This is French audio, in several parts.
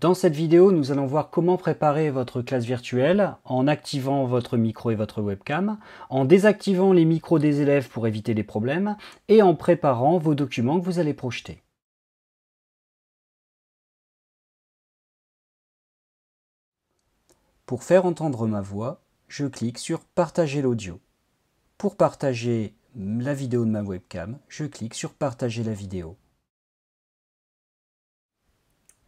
Dans cette vidéo, nous allons voir comment préparer votre classe virtuelle en activant votre micro et votre webcam, en désactivant les micros des élèves pour éviter les problèmes et en préparant vos documents que vous allez projeter. Pour faire entendre ma voix, je clique sur Partager l'audio. Pour partager la vidéo de ma webcam, je clique sur Partager la vidéo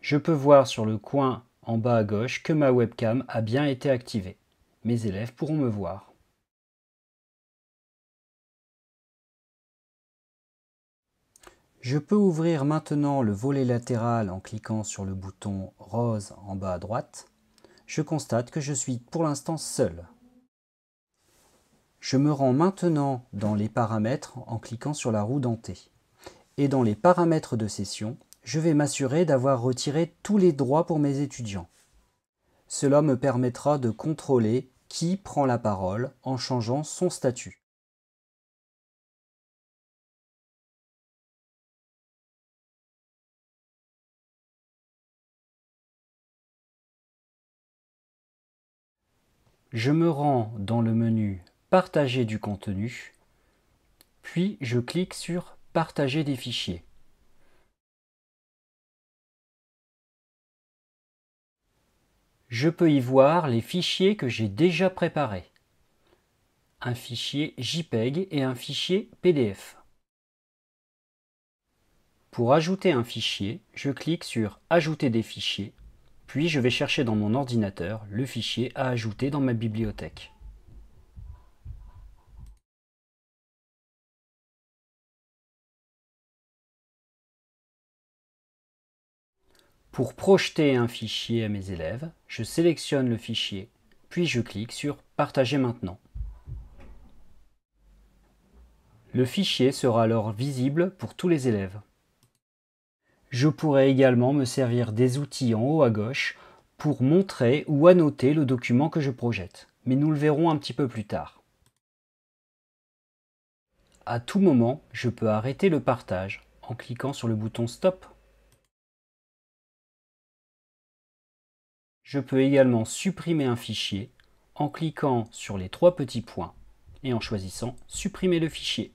je peux voir sur le coin en bas à gauche que ma webcam a bien été activée. Mes élèves pourront me voir. Je peux ouvrir maintenant le volet latéral en cliquant sur le bouton rose en bas à droite. Je constate que je suis pour l'instant seul. Je me rends maintenant dans les paramètres en cliquant sur la roue dentée. Et dans les paramètres de session, je vais m'assurer d'avoir retiré tous les droits pour mes étudiants. Cela me permettra de contrôler qui prend la parole en changeant son statut. je me rends dans le menu Partager du contenu, puis je clique sur Partager des fichiers. je peux y voir les fichiers que j'ai déjà préparés. Un fichier JPEG et un fichier PDF. Pour ajouter un fichier, je clique sur Ajouter des fichiers, puis je vais chercher dans mon ordinateur le fichier à ajouter dans ma bibliothèque. Pour projeter un fichier à mes élèves, je sélectionne le fichier, puis je clique sur Partager maintenant. Le fichier sera alors visible pour tous les élèves. Je pourrais également me servir des outils en haut à gauche pour montrer ou annoter le document que je projette, mais nous le verrons un petit peu plus tard. À tout moment, je peux arrêter le partage en cliquant sur le bouton Stop Je peux également supprimer un fichier en cliquant sur les trois petits points et en choisissant Supprimer le fichier.